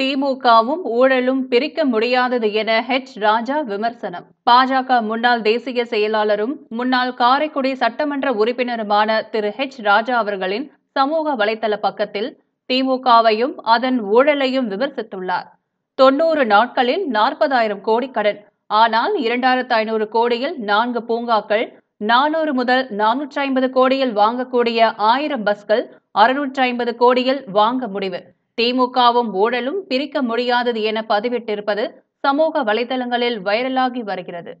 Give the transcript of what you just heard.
திமுகவும் ஊழலும் பிரிக்க முடியாதது என ஹெச் ராஜா விமர்சனம் பாஜக முன்னாள் தேசிய செயலாளரும் முன்னாள் காரைக்குடி சட்டமன்ற உறுப்பினருமான திரு ஹெச் ராஜா அவர்களின் சமூக வலைதள பக்கத்தில் திமுகவையும் அதன் ஊழலையும் விமர்சித்துள்ளார் தொன்னூறு நாட்களில் நாற்பதாயிரம் கோடி கடன் ஆனால் இரண்டாயிரத்து ஐநூறு கோடியில் நான்கு பூங்காக்கள் நானூறு முதல் நானூற்றி ஐம்பது கோடியில் வாங்கக்கூடிய ஆயிரம் பஸ்கள் அறுநூற்றி ஐம்பது கோடியில் வாங்க முடிவு திமுகவும் ஊழலும் பிரிக்க முடியாதது என பதிவிட்டிருப்பது சமூக வலைதளங்களில் வைரலாகி வருகிறது